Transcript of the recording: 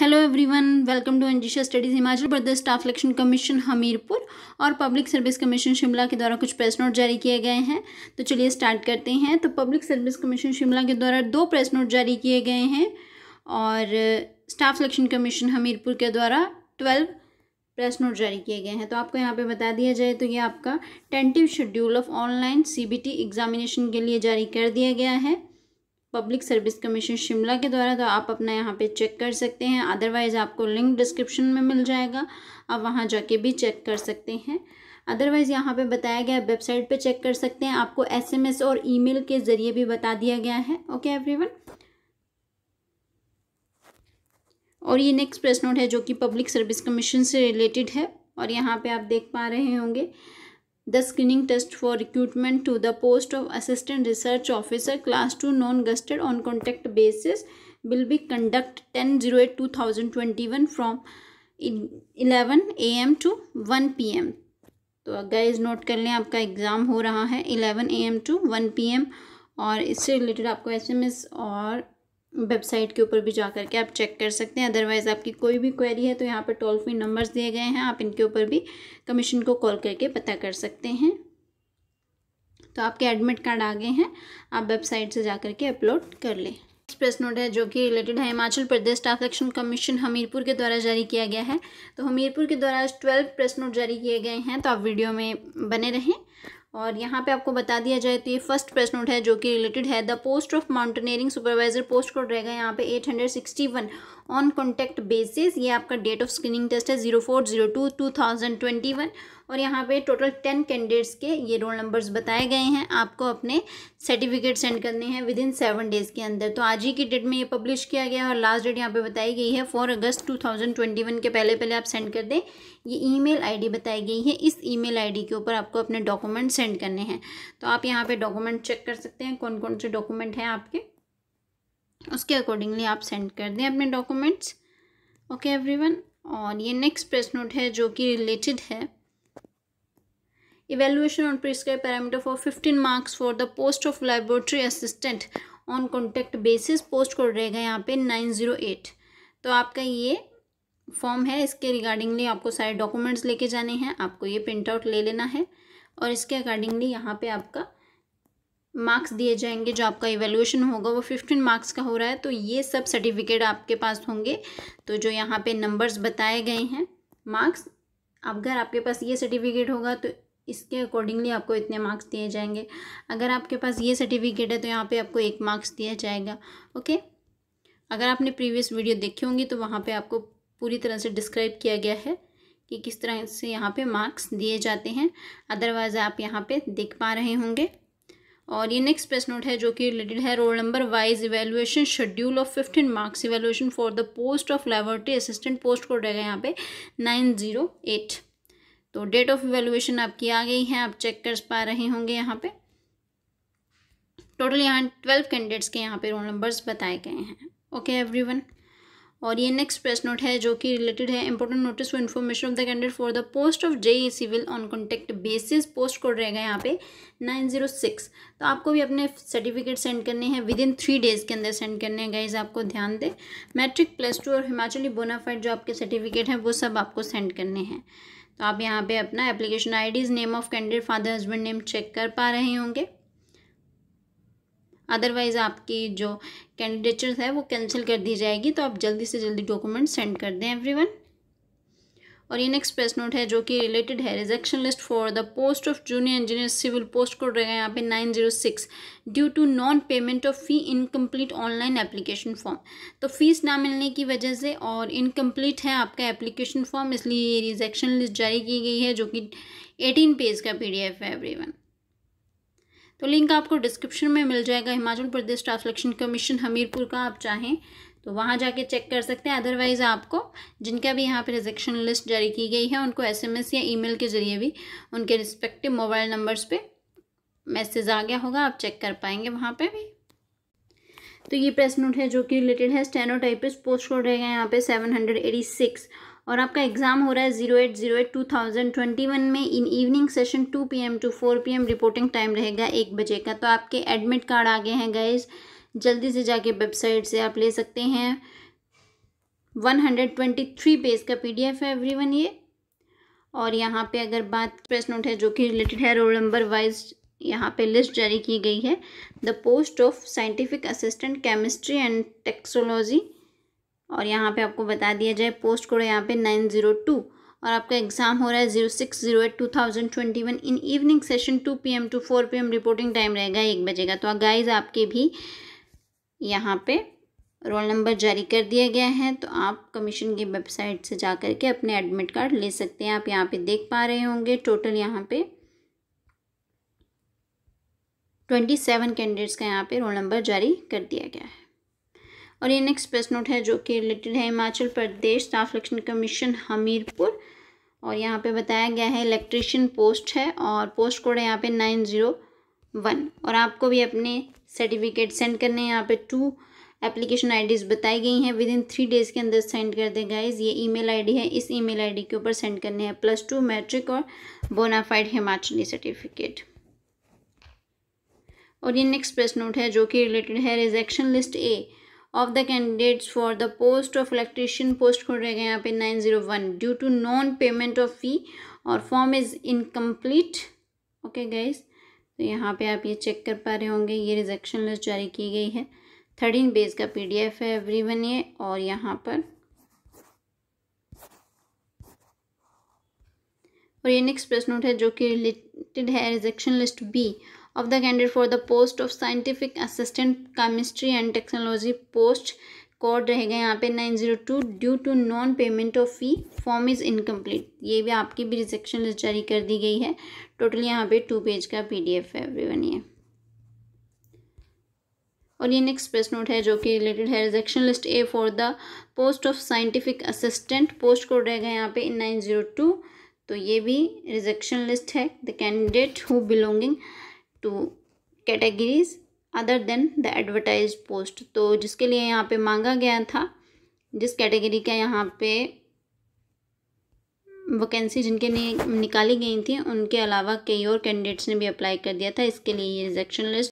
Hello everyone welcome to Anjisha studies Himachal Pradesh staff election commission Hamirpur और public service commission Shimla के द्वारा कुछ प्रेस नोट जारी किए गए हैं तो चलिए स्टार्ट करते हैं तो पब्लिक सर्विस कमीशन शिमला के द्वारा दो प्रेस नोट जारी किए गए हैं और स्टाफ इलेक्शन कमीशन हमीरपुर के द्वारा ट्वेल्व प्रेस नोट जारी किए गए हैं तो आपको यहाँ पे बता दिया जाए तो ये आपका tentative schedule of online C examination के लिए जारी कर दिया गया है पब्लिक सर्विस कमीशन शिमला के द्वारा तो आप अपना यहाँ पे चेक कर सकते हैं अदरवाइज़ आपको लिंक डिस्क्रिप्शन में मिल जाएगा आप वहाँ जाके भी चेक कर सकते हैं अदरवाइज़ यहाँ पे बताया गया वेबसाइट पे चेक कर सकते हैं आपको एसएमएस और ईमेल के ज़रिए भी बता दिया गया है ओके एवरीवन और ये नेक्स्ट प्रेस नोट है जो कि पब्लिक सर्विस कमीशन से रिलेटेड है और यहाँ पर आप देख पा रहे होंगे the screening test for recruitment to the post of assistant research officer class 2 non-gusted on contact basis will be conducted 10-08-2021 from 11 a.m. to 1 p.m. तो गाइज नोट कर लें आपका एग्ज़ाम हो रहा है 11 A M to 1 P M और इससे related आपको एस एम एस और वेबसाइट के ऊपर भी जा कर के आप चेक कर सकते हैं अदरवाइज़ आपकी कोई भी क्वेरी है तो यहाँ पर टोल फ्री नंबर्स दिए गए हैं आप इनके ऊपर भी कमीशन को कॉल करके पता कर सकते हैं तो आपके एडमिट कार्ड आ गए हैं आप वेबसाइट से जा करके अपलोड कर लें प्रेस नोट है जो कि रिलेटेड है Himachal Pradesh staff action commission Hamirpur के द्वारा जारी किया गया है तो हमीरपुर के द्वारा ट्वेल्व प्रेस नोट जारी किए गए हैं तो आप वीडियो में बने रहें और यहाँ पे आपको बता दिया जाए तो ये फर्स्ट प्रेस नोट है जो कि रिलेटेड है the post of mountaineering supervisor post code रहेगा यहाँ पे eight hundred sixty one on contract basis ये आपका डेट ऑफ स्क्रीनिंग टेस्ट है zero four zero two two thousand twenty one और यहाँ पे टोटल टेन कैंडिडेट्स के ये रोल नंबर्स बताए गए हैं आपको अपने सर्टिफिकेट सेंड करने हैं विद इन सेवन डेज़ के अंदर तो आज ही की डेट में ये पब्लिश किया गया है और लास्ट डेट यहाँ पे बताई गई है four August two thousand twenty one के पहले पहले आप सेंड कर दें ये ईमेल आईडी बताई गई है इस आई डी के ऊपर आपको अपने डॉक्यूमेंट सेंड करने हैं तो आप यहाँ पर डॉक्यूमेंट चेक कर सकते हैं कौन कौन से डॉक्यूमेंट हैं आपके उसके अकॉर्डिंगली आप सेंड कर दें अपने डॉक्यूमेंट्स ओके एवरीवन और ये नेक्स्ट प्रेस नोट है जो कि रिलेटेड है evaluation on prescribe parameter for fifteen marks for the post of laboratory assistant on contact basis post को रहेगा यहाँ पे नाइन जीरो एट तो आपका ये फॉर्म है इसके रिगार्डिंगली आपको सारे डॉक्यूमेंट्स लेके जाने हैं आपको ये प्रिंट आउट ले लेना है और इसके अकॉर्डिंगली यहाँ पे आपका मार्क्स दिए जाएंगे जो आपका इवेल्यूशन होगा वो फिफ्टीन मार्क्स का हो रहा है तो ये सब सर्टिफिकेट आपके पास होंगे तो जो यहाँ पे नंबर्स बताए गए हैं मार्क्स अगर आपके पास ये सर्टिफिकेट होगा तो इसके अकॉर्डिंगली आपको इतने मार्क्स दिए जाएंगे अगर आपके पास ये सर्टिफिकेट है तो यहाँ पर आपको एक मार्क्स दिया जाएगा ओके अगर आपने प्रीवियस वीडियो देखी होंगी तो वहाँ पर आपको पूरी तरह से डिस्क्राइब किया गया है कि किस तरह से यहाँ पे मार्क्स दिए जाते हैं अदरवाइज़ आप यहाँ पे देख पा रहे होंगे और ये नेक्स्ट प्रश्न नोट है जो कि रिलेटेड है roll number wise evaluation schedule of fifteen marks evaluation for the post of laboratory assistant post code रहेगा यहाँ पे नाइन जीरो एट तो डेट ऑफ इवेलुएशन आपकी आ गई है आप चेक कर पा रहे होंगे यहाँ पे टोटल यहाँ ट्वेल्व कैंडिडेट्स के यहाँ पे रोल नंबर्स बताए गए हैं ओके एवरी और ये नेक्स्ट प्रेस नोट है जो कि रिलेटेड है important notice for information of the candidate for the post of E civil on contact basis post code रहेगा यहाँ पे नाइन जीरो सिक्स तो आपको भी अपने सर्टिफिकेट सेंड करने हैं विद इन थ्री डेज़ के अंदर सेंड करने हैं गाइज आपको ध्यान दें मैट्रिक प्लस टू और हिमाचली बोनाफाइड जो आपके सर्टिफिकेट हैं वो सब आपको सेंड करने हैं तो आप यहाँ पे अपना application I name of candidate father husband name check कर पा रहे होंगे अदरवाइज़ आपकी जो कैंडिडेचर है वो कैंसिल कर दी जाएगी तो आप जल्दी से जल्दी डॉक्यूमेंट सेंड कर दें एवरीवन और ये नेक्स्ट प्रेस नोट है जो कि रिलेटेड है rejection list for the post of junior engineer civil post code रहेगा यहाँ पे nine zero six due to non payment of fee incomplete online application form तो फीस ना मिलने की वजह से और इनकम्प्लीट है आपका एप्लीकेशन फॉर्म इसलिए ये रिजेक्शन लिस्ट जारी की गई है जो कि एटीन पेज का पी है एवरी वन तो लिंक आपको डिस्क्रिप्शन में मिल जाएगा Himachal Pradesh staff selection commission Hamirpur का आप चाहें तो वहाँ जाके चेक कर सकते हैं अदरवाइज़ आपको जिनका भी यहाँ पर रिजेक्शन लिस्ट जारी की गई है उनको एसएमएस या ईमेल के ज़रिए भी उनके रिस्पेक्टिव मोबाइल नंबर्स पे मैसेज आ गया होगा आप चेक कर पाएंगे वहाँ पे भी तो ये प्रेस नोट है जो कि रिलेटेड है स्टेनोटाइपिस पोस्ट कोड रहेगा यहाँ पे सेवन हंड्रेड एटी सिक्स और आपका एग्ज़ाम हो रहा है zero eight zero eight two thousand twenty one में in evening session two P M to four P M reporting time रहेगा एक बजे का तो आपके एडमिट कार्ड आ गए हैं गाइज जल्दी से जाके वेबसाइट से आप ले सकते हैं one hundred twenty three page का पी डी एफ है एवरी वन ये और यहाँ पे अगर बात प्रेस नोट है जो कि रिलेटेड है रोल नंबर वाइज यहाँ पे लिस्ट जारी की गई है the post of scientific assistant chemistry and toxicology और यहाँ पे आपको बता दिया जाए पोस्ट कोड है यहाँ पे नाइन ज़ीरो टू और आपका एग्ज़ाम हो रहा है zero six zero eight two thousand twenty one in evening session two P M to four P M reporting time रहेगा एक बजे का तो गाइज आपके भी यहाँ पे रोल नंबर जारी कर दिया गया है तो आप कमीशन की वेबसाइट से जा कर के अपने एडमिट कार्ड ले सकते हैं आप यहाँ पे देख पा रहे होंगे टोटल यहाँ पे ट्वेंटी सेवन कैंडिडेट्स का यहाँ पे रोल नंबर जारी कर दिया गया है और ये नेक्स्ट प्रेस नोट है जो कि रिलेटेड है Himachal Pradesh staff election commission Hamirpur और यहाँ पे बताया गया है इलेक्ट्रिशियन पोस्ट है और पोस्ट कोड है यहाँ पे नाइन ज़ीरो वन और आपको भी अपने सर्टिफिकेट सेंड करने हैं यहाँ पे टू एप्लीकेशन आईडीज़ बताई गई हैं विद इन थ्री डेज़ के अंदर सेंड कर दें गाइज ये ई मेल है इस ई मेल के ऊपर सेंड करने हैं प्लस टू मैट्रिक और बोनाफाइड हिमाचली सर्टिफिकेट और ये नेक्स्ट प्रेस नोट है जो कि रिलेटेड है rejection list A of the candidates for the post of electrician post खोल रहे यहाँ पे nine zero one due to non payment of fee और form is incomplete okay guys तो यहाँ पे आप ये चेक कर पा रहे होंगे ये रिजेक्शन लिस्ट जारी की गई है थर्टीन बेस का पी डी एफ है एवरी वन ये और यहाँ पर और ये नेक्स्ट प्रश्न नोट है जो कि रिलेटेड है rejection list B of the candidate for the post of scientific assistant chemistry and technology post code रहेगा यहाँ पे nine zero two due to non payment of fee form is incomplete ये भी आपकी भी रिजेक्शन लिस्ट जारी कर दी गई है टोटल यहाँ पे टू पेज का पीडीएफ है एवरीवन ये और ये नेक्स्ट प्रेस नोट है जो कि रिलेटेड है rejection list A for the post of scientific assistant post code रहेगा यहाँ पे नाइन जीरो टू तो ये भी रिजेक्शन लिस्ट है the candidate who belonging to categories other than the advertise post तो जिसके लिए यहाँ पे मांगा गया था जिस कैटेगरी का यहाँ पे वैकेंसी जिनके निकाली गई थी उनके अलावा कई और कैंडिडेट्स ने भी अप्लाई कर दिया था इसके लिए ये रिजेक्शन लिस्ट